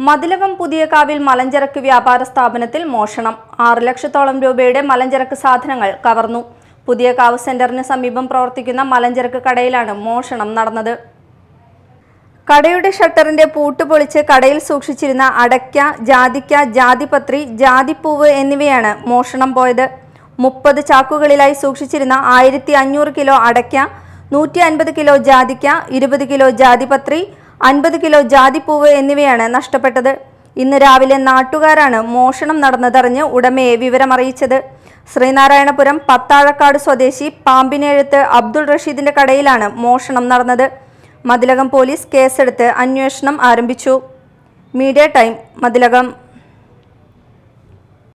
പുതിയ പുതിയകാവിൽ മലഞ്ചരക്ക് വ്യാപാര സ്ഥാപനത്തിൽ മോഷണം ആറ് ലക്ഷത്തോളം രൂപയുടെ മലഞ്ചരക്ക് സാധനങ്ങൾ കവർന്നു പുതിയകാവ് സെന്ററിന് സമീപം പ്രവർത്തിക്കുന്ന മലഞ്ചരക്ക് കടയിലാണ് മോഷണം നടന്നത് കടയുടെ ഷട്ടറിന്റെ പൂട്ട് പൊളിച്ച് കടയിൽ സൂക്ഷിച്ചിരുന്ന അടയ്ക്ക ജാതിക്ക ജാതിപത്രി ജാതിപ്പൂവ് എന്നിവയാണ് മോഷണം പോയത് മുപ്പത് ചാക്കുകളിലായി സൂക്ഷിച്ചിരുന്ന ആയിരത്തി അഞ്ഞൂറ് കിലോ അടയ്ക്ക നൂറ്റി അൻപത് കിലോ ജാതിക്ക ഇരുപത് കിലോ ജാതിപത്രി അൻപത് കിലോ ജാതിപ്പൂവ് എന്നിവയാണ് നഷ്ടപ്പെട്ടത് ഇന്ന് രാവിലെ നാട്ടുകാരാണ് മോഷണം നടന്നതറിഞ്ഞ് ഉടമയെ വിവരമറിയിച്ചത് ശ്രീനാരായണപുരം പത്താഴക്കാട് സ്വദേശി പാമ്പിനേഴത്ത് അബ്ദുൾ റഷീദിന്റെ കടയിലാണ് മോഷണം നടന്നത് മതിലകം പോലീസ് കേസെടുത്ത് അന്വേഷണം ആരംഭിച്ചു മീഡിയ ടൈം മതിലകം